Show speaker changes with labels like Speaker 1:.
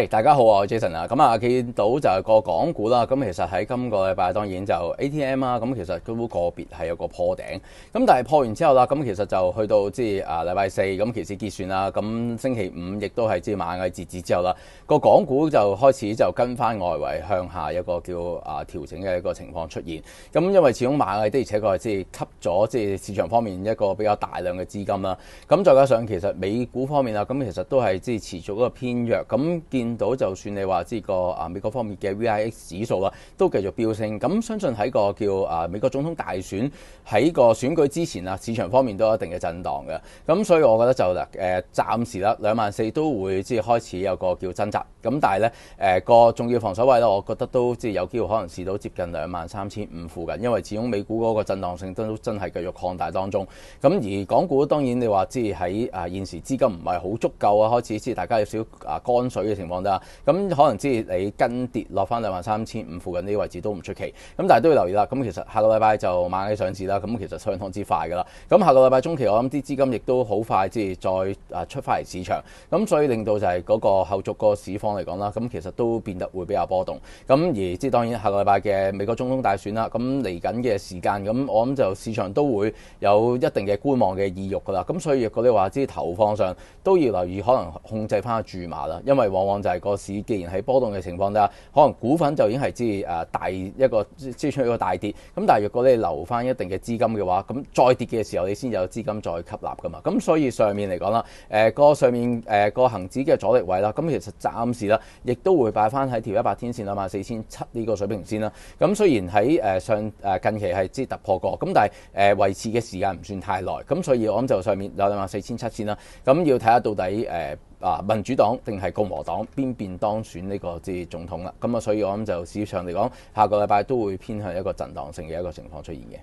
Speaker 1: 系大家好，我系 Jason 啊。咁啊，见到就系个港股啦。咁其实喺今个礼拜，当然就 ATM 啊。咁其实都个别系有个破顶。咁但系破完之后啦，咁其实就去到即系啊礼拜四，咁其次结算啦。咁星期五亦都系即系蚂蚁截止之后啦，个港股就开始就跟翻外围向下一个叫啊调整嘅一个情况出现。咁因为始终蚂蚁的而且确系即系吸咗即系市场方面一个比较大量嘅资金啦。咁再加上其实美股方面啊，咁其实都系即系持续一个偏弱。咁见。見到就算你話即個啊美國方面嘅 VIX 指數啊，都繼續飆升。咁相信喺個叫啊美國總統大選喺個選舉之前啊，市場方面都有一定嘅震盪嘅。咁所以我覺得就誒暫時啦，兩萬四都會即係開始有個叫掙扎。咁但係咧誒個重要防守位咧，我覺得都即係有機會可能試到接近兩萬三千五附近，因為始終美股嗰個震盪性都真係繼續擴大當中。咁而港股當然你話即係喺啊現時資金唔係好足夠啊，開始即係大家有少啊乾水嘅情況。講啦，咁可能即你跟跌落翻兩萬三千五附近呢啲位置都唔出奇，咁但係都要留意啦。咁其實下個禮拜就馬嘅上市啦，咁其實相當之快噶啦。咁下個禮拜中期我諗啲資金亦都好快，即係再啊出翻嚟市場，咁所以令到就係嗰個後續個市況嚟講啦，咁其實都變得會比較波動。咁而即係當然下個禮拜嘅美國總統大選啦，咁嚟緊嘅時間，咁我諗就市場都會有一定嘅觀望嘅意欲噶啦。咁所以如果你話之頭方向都要留意，可能控制翻住碼啦，因為往往就係個市，既然喺波動嘅情況之下，可能股份就已經係即係大一個即出一個大跌。咁但係若果你留翻一定嘅資金嘅話，咁再跌嘅時候，你先有資金再吸納噶嘛。咁所以上面嚟講啦，誒個上面誒個恆指嘅阻力位啦，咁其實暫時啦，亦都會擺翻喺條一百天線啊嘛，四千七呢個水平先啦。咁雖然喺誒上誒近期係即突破過，咁但係誒維持嘅時間唔算太耐。咁所以我諗就上面有兩萬四千七先啦。咁要睇下到底誒。啊，民主黨定係共和黨邊邊當選呢個即係總統啦？咁啊，所以我諗就市場嚟講，下個禮拜都會偏向一個震盪性嘅一個情況出現嘅。